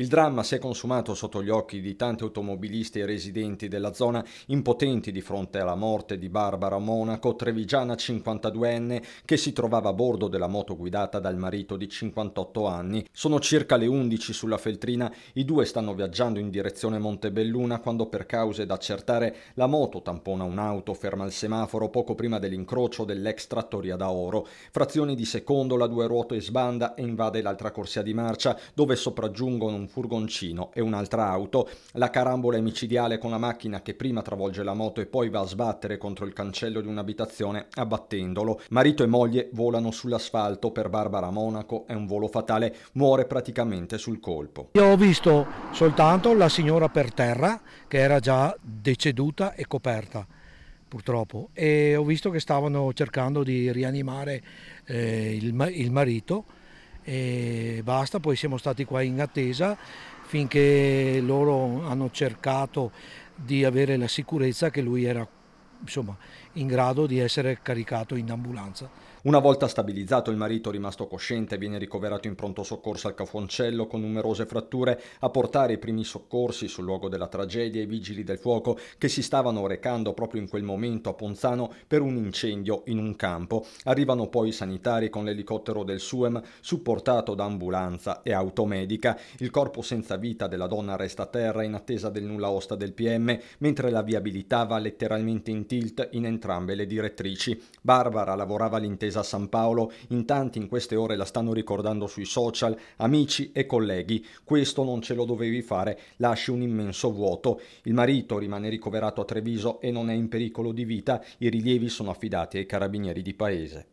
Il dramma si è consumato sotto gli occhi di tanti automobilisti e residenti della zona impotenti di fronte alla morte di Barbara Monaco, trevigiana 52enne, che si trovava a bordo della moto guidata dal marito di 58 anni. Sono circa le 11 sulla Feltrina, i due stanno viaggiando in direzione Montebelluna quando per cause da accertare la moto tampona un'auto ferma al semaforo poco prima dell'incrocio dell'ex trattoria da oro. Frazioni di secondo la due ruote sbanda e invade l'altra corsia di marcia dove sopraggiungono un furgoncino e un'altra auto, la carambola è micidiale con la macchina che prima travolge la moto e poi va a sbattere contro il cancello di un'abitazione abbattendolo. Marito e moglie volano sull'asfalto, per Barbara Monaco è un volo fatale, muore praticamente sul colpo. Io ho visto soltanto la signora per terra che era già deceduta e coperta purtroppo e ho visto che stavano cercando di rianimare eh, il, il marito e basta, poi siamo stati qua in attesa finché loro hanno cercato di avere la sicurezza che lui era insomma, in grado di essere caricato in ambulanza. Una volta stabilizzato il marito rimasto cosciente viene ricoverato in pronto soccorso al Cafoncello con numerose fratture a portare i primi soccorsi sul luogo della tragedia i vigili del fuoco che si stavano recando proprio in quel momento a Ponzano per un incendio in un campo. Arrivano poi i sanitari con l'elicottero del SUEM supportato da ambulanza e automedica. Il corpo senza vita della donna resta a terra in attesa del nulla osta del PM mentre la viabilità va letteralmente in tilt in entrambe le direttrici. Barbara lavorava all'intesa a San Paolo, in tanti in queste ore la stanno ricordando sui social, amici e colleghi. Questo non ce lo dovevi fare, lasci un immenso vuoto. Il marito rimane ricoverato a Treviso e non è in pericolo di vita, i rilievi sono affidati ai carabinieri di paese.